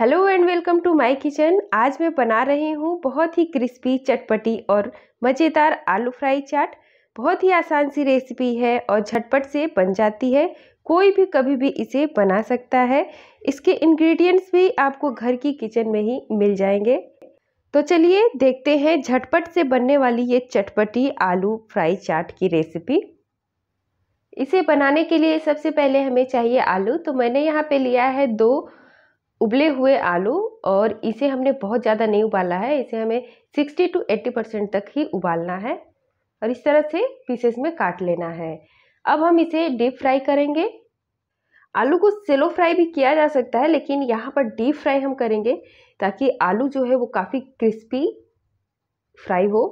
hello and welcome to my kitchen आज मैं बना रही हूँ बहुत ही क्रिस्पी चटपटी और मज़ेदार आलू फ्राई चाट बहुत ही आसान सी रेसिपी है और झटपट से बन जाती है कोई भी कभी भी इसे बना सकता है इसके इंग्रेडिएंट्स भी आपको घर की किचन में ही मिल जाएंगे तो चलिए देखते हैं झटपट से बनने वाली ये चटपटी आलू फ्राई चाट की रेसिपी इसे बनाने के लिए सबसे पहले हमें चाहिए आलू तो मैंने यहाँ पे लिया है दो उबले हुए आलू और इसे हमने बहुत ज़्यादा नहीं उबाला है इसे हमें 60 टू 80 परसेंट तक ही उबालना है और इस तरह से पीसेस में काट लेना है अब हम इसे डीप फ्राई करेंगे आलू को सेलो फ्राई भी किया जा सकता है लेकिन यहाँ पर डीप फ्राई हम करेंगे ताकि आलू जो है वो काफ़ी क्रिस्पी फ्राई हो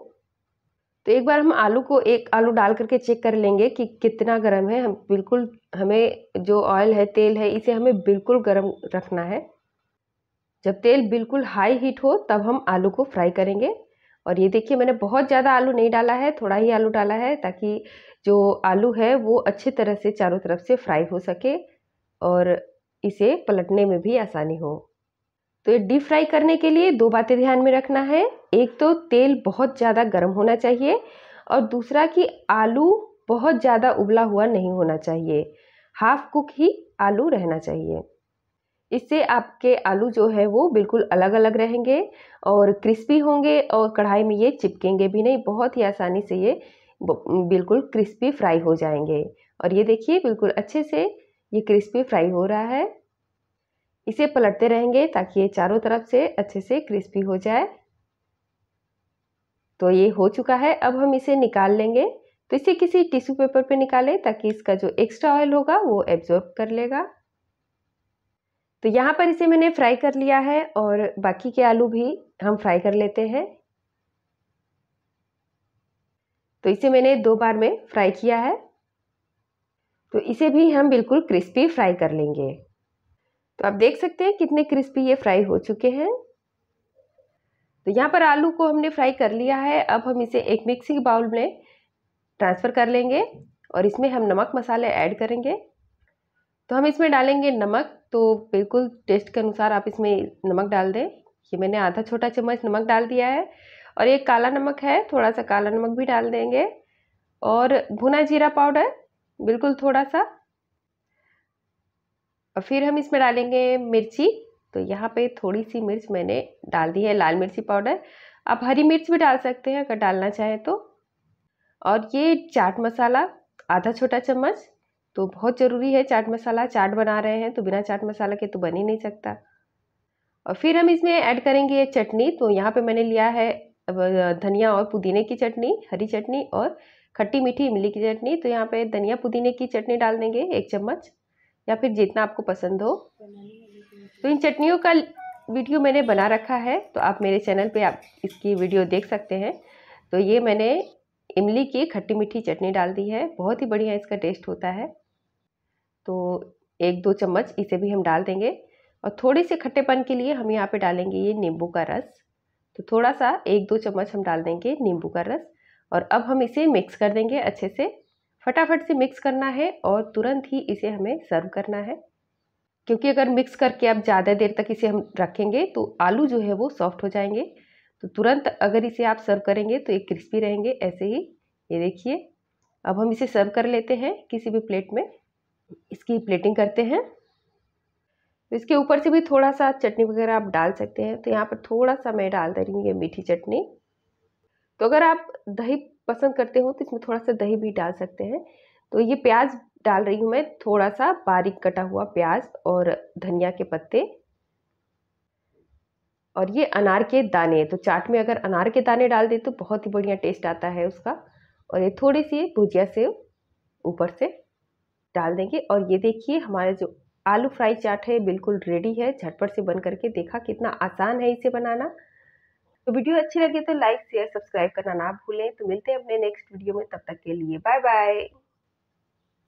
तो एक बार हम आलू को एक आलू डाल करके चेक कर लेंगे कि कितना गर्म है हम बिल्कुल हमें जो ऑयल है तेल है इसे हमें बिल्कुल गर्म रखना है जब तेल बिल्कुल हाई हीट हो तब हम आलू को फ्राई करेंगे और ये देखिए मैंने बहुत ज़्यादा आलू नहीं डाला है थोड़ा ही आलू डाला है ताकि जो आलू है वो अच्छी तरह से चारों तरफ से फ्राई हो सके और इसे पलटने में भी आसानी हो तो ये डीप फ्राई करने के लिए दो बातें ध्यान में रखना है एक तो तेल बहुत ज़्यादा गर्म होना चाहिए और दूसरा कि आलू बहुत ज़्यादा उबला हुआ नहीं होना चाहिए हाफ कुक ही आलू रहना चाहिए इससे आपके आलू जो है वो बिल्कुल अलग अलग रहेंगे और क्रिस्पी होंगे और कढ़ाई में ये चिपकेंगे भी नहीं बहुत ही आसानी से ये बिल्कुल क्रिस्पी फ्राई हो जाएंगे और ये देखिए बिल्कुल अच्छे से ये क्रिस्पी फ्राई हो रहा है इसे पलटते रहेंगे ताकि ये चारों तरफ से अच्छे से क्रिस्पी हो जाए तो ये हो चुका है अब हम इसे निकाल लेंगे तो इसे किसी टिश्यू पेपर पे निकालें ताकि इसका जो एक्स्ट्रा ऑयल होगा वो एब्जॉर्ब कर लेगा तो यहाँ पर इसे मैंने फ्राई कर लिया है और बाकी के आलू भी हम फ्राई कर लेते हैं तो इसे मैंने दो बार में फ्राई किया है तो इसे भी हम बिल्कुल क्रिस्पी फ्राई कर लेंगे तो आप देख सकते हैं कितने क्रिस्पी ये फ्राई हो चुके हैं तो यहाँ पर आलू को हमने फ्राई कर लिया है अब हम इसे एक मिक्सी बाउल में ट्रांसफ़र कर लेंगे और इसमें हम नमक मसाले ऐड करेंगे तो हम इसमें डालेंगे नमक तो बिल्कुल टेस्ट के अनुसार आप इसमें नमक डाल दें ये मैंने आधा छोटा चम्मच नमक डाल दिया है और ये काला नमक है थोड़ा सा काला नमक भी डाल देंगे और भुना जीरा पाउडर बिल्कुल थोड़ा सा और फिर हम इसमें डालेंगे मिर्ची तो यहाँ पे थोड़ी सी मिर्च मैंने डाल दी है लाल मिर्ची पाउडर आप हरी मिर्च भी डाल सकते हैं अगर डालना चाहें तो और ये चाट मसाला आधा छोटा चम्मच तो बहुत ज़रूरी है चाट मसाला चाट बना रहे हैं तो बिना चाट मसाला के तो बन ही नहीं सकता और फिर हम इसमें ऐड करेंगे ये चटनी तो यहाँ पे मैंने लिया है धनिया और पुदीने की चटनी हरी चटनी और खट्टी मीठी इमली की चटनी तो यहाँ पे धनिया पुदीने की चटनी डाल देंगे एक चम्मच या फिर जितना आपको पसंद हो तो इन चटनियों का वीडियो मैंने बना रखा है तो आप मेरे चैनल पे आप इसकी वीडियो देख सकते हैं तो ये मैंने इमली की खट्टी मीठी चटनी डाल दी है बहुत ही बढ़िया इसका टेस्ट होता है तो एक दो चम्मच इसे भी हम डाल देंगे और थोड़े से खट्टेपन के लिए हम यहाँ पे डालेंगे ये नींबू का रस तो थोड़ा सा एक दो चम्मच हम डाल देंगे नींबू का रस और अब हम इसे मिक्स कर देंगे अच्छे से फटाफट से मिक्स करना है और तुरंत ही इसे हमें सर्व करना है क्योंकि अगर मिक्स करके आप ज़्यादा देर तक इसे हम रखेंगे तो आलू जो है वो सॉफ्ट हो जाएंगे तो तुरंत अगर इसे आप सर्व करेंगे तो ये क्रिस्पी रहेंगे ऐसे ही ये देखिए अब हम इसे सर्व कर लेते हैं किसी भी प्लेट में इसकी प्लेटिंग करते हैं तो इसके ऊपर से भी थोड़ा सा चटनी वगैरह आप डाल सकते हैं तो यहाँ पर थोड़ा सा मैं डाल दे रही हूँ ये मीठी चटनी तो अगर आप दही पसंद करते हो तो इसमें थोड़ा सा दही भी डाल सकते हैं तो ये प्याज डाल रही हूँ मैं थोड़ा सा बारीक कटा हुआ प्याज और धनिया के पत्ते और ये अनार के दाने तो चाट में अगर अनार के दाने डाल दे तो बहुत ही बढ़िया टेस्ट आता है उसका और ये थोड़ी सी भुजिया से ऊपर से डाल देंगे और ये देखिए हमारे जो आलू फ्राई चाट है बिल्कुल रेडी है झटपट से बन करके देखा कितना आसान है इसे बनाना तो वीडियो अच्छी लगे तो लाइक शेयर सब्सक्राइब करना ना भूलें तो मिलते हैं अपने नेक्स्ट वीडियो में तब तक के लिए बाय बाय